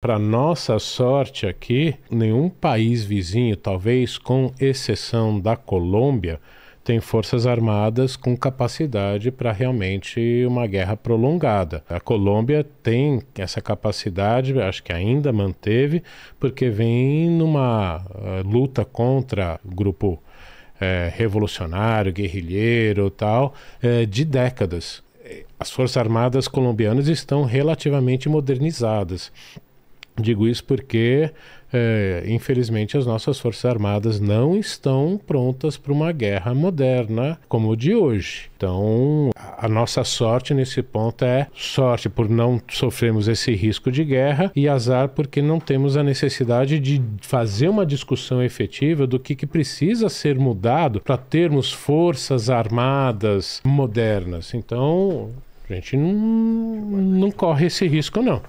Para nossa sorte aqui, nenhum país vizinho, talvez com exceção da Colômbia, tem forças armadas com capacidade para realmente uma guerra prolongada. A Colômbia tem essa capacidade, acho que ainda manteve, porque vem numa uh, luta contra o grupo uh, revolucionário, guerrilheiro tal, uh, de décadas. As forças armadas colombianas estão relativamente modernizadas Digo isso porque, é, infelizmente, as nossas Forças Armadas não estão prontas para uma guerra moderna como o de hoje. Então, a nossa sorte nesse ponto é sorte por não sofrermos esse risco de guerra e azar porque não temos a necessidade de fazer uma discussão efetiva do que, que precisa ser mudado para termos Forças Armadas modernas. Então, a gente não, não corre esse risco, não.